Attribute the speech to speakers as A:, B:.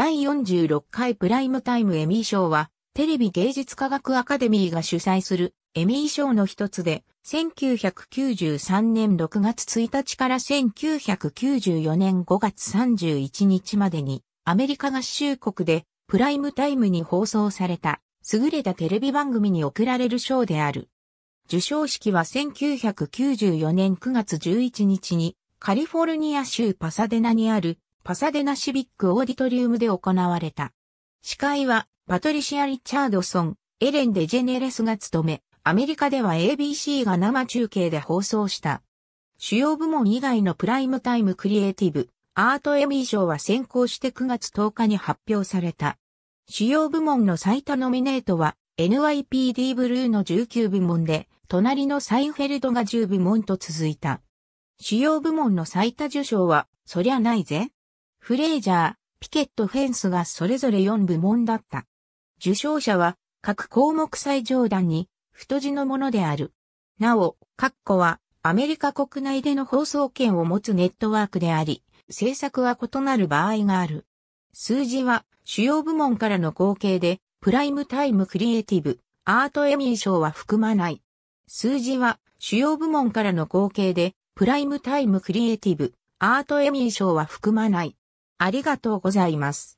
A: 第46回プライムタイムエミー賞は、テレビ芸術科学アカデミーが主催するエミー賞の一つで、1993年6月1日から1994年5月31日までに、アメリカ合衆国でプライムタイムに放送された、優れたテレビ番組に贈られる賞である。受賞式は1994年9月11日に、カリフォルニア州パサデナにあるパサデナシビックオーディトリウムで行われた。司会は、パトリシア・リチャードソン、エレン・デジェネレスが務め、アメリカでは ABC が生中継で放送した。主要部門以外のプライムタイムクリエイティブ、アートエミー賞は先行して9月10日に発表された。主要部門の最多ノミネートは NYPD ブルーの19部門で、隣のサインフェルドが10部門と続いた。主要部門の最多受賞は、そりゃないぜ。フレージャー、ピケット・フェンスがそれぞれ4部門だった。受賞者は各項目最上段に太字のものである。なお、括弧はアメリカ国内での放送権を持つネットワークであり、制作は異なる場合がある。数字は主要部門からの合計で、プライムタイムクリエイティブ、アートエミー賞は含まない。数字は主要部門からの合計で、プライムタイムクリエイティブ、アートエミー賞は含まない。ありがとうございます。